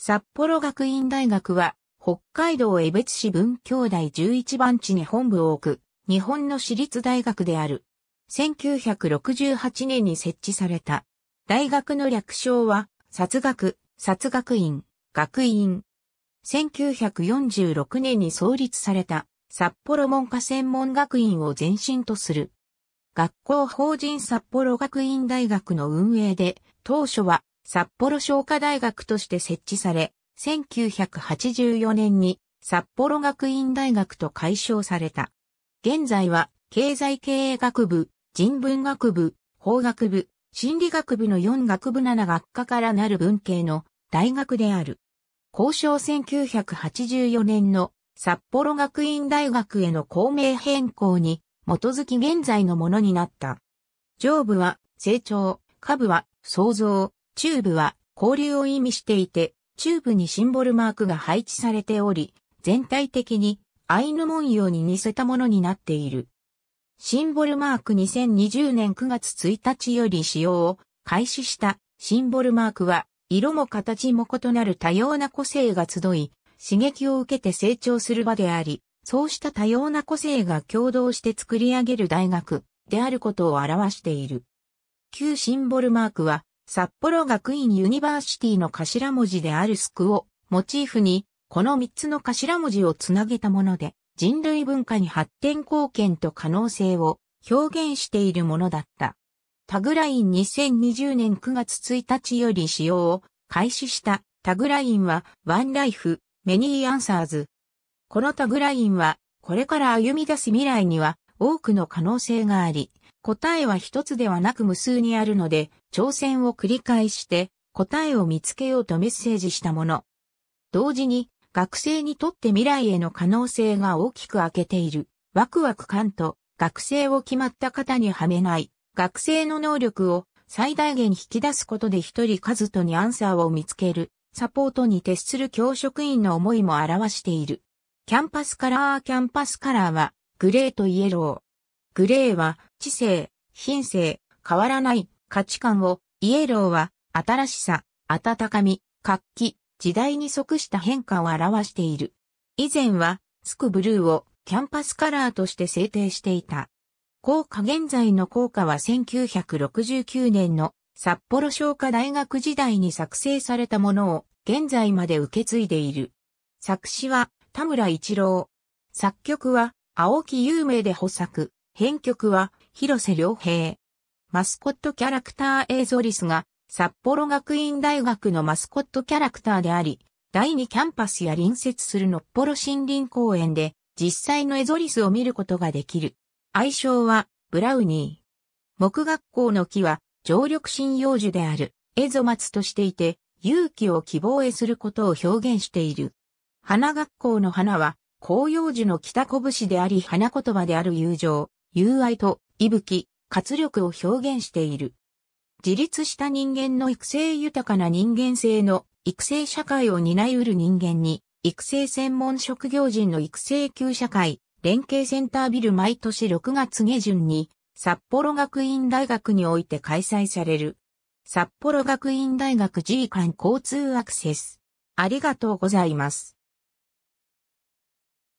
札幌学院大学は、北海道江別市文教大11番地に本部を置く、日本の私立大学である。1968年に設置された。大学の略称は、札学、札学院、学院。1946年に創立された、札幌文科専門学院を前身とする。学校法人札幌学院大学の運営で、当初は札幌商科大学として設置され、1984年に札幌学院大学と改称された。現在は経済経営学部、人文学部、法学部、心理学部の4学部7学科からなる文系の大学である。交渉1984年の札幌学院大学への公明変更に基づき現在のものになった。上部は成長、下部は創造、チューブは交流を意味していて、チューブにシンボルマークが配置されており、全体的にアイヌ文様に似せたものになっている。シンボルマーク2020年9月1日より使用を開始したシンボルマークは、色も形も異なる多様な個性が集い、刺激を受けて成長する場であり、そうした多様な個性が共同して作り上げる大学であることを表している。旧シンボルマークは札幌学院ユニバーシティの頭文字であるスクをモチーフに、この3つの頭文字をつなげたもので、人類文化に発展貢献と可能性を表現しているものだった。タグライン2020年9月1日より使用を開始したタグラインは One Life Many Answers。このタグラインはこれから歩み出す未来には多くの可能性があり、答えは一つではなく無数にあるので、挑戦を繰り返して答えを見つけようとメッセージしたもの。同時に、学生にとって未来への可能性が大きく開けている、ワクワク感と学生を決まった方にはめない、学生の能力を最大限引き出すことで一人数とにアンサーを見つける、サポートに徹する教職員の思いも表している。キャンパスカラーキャンパスカラーは、グレーとイエロー。グレーは知性、品性、変わらない価値観を、イエローは、新しさ、温かみ、活気、時代に即した変化を表している。以前は、スクブルーをキャンパスカラーとして制定していた。効果現在の効果は1969年の札幌商科大学時代に作成されたものを現在まで受け継いでいる。作詞は田村一郎。作曲は青木有名で補作。編曲は広瀬良平。マスコットキャラクターエゾリスが、札幌学院大学のマスコットキャラクターであり、第2キャンパスや隣接するのっぽろ森林公園で、実際のエゾリスを見ることができる。愛称は、ブラウニー。木学校の木は、常緑針葉樹である、エゾ松としていて、勇気を希望へすることを表現している。花学校の花は、紅葉樹の北拳であり花言葉である友情、友愛と息吹、活力を表現している。自立した人間の育成豊かな人間性の育成社会を担い得る人間に、育成専門職業人の育成級社会、連携センタービル毎年6月下旬に、札幌学院大学において開催される。札幌学院大学 G 館交通アクセス。ありがとうございます。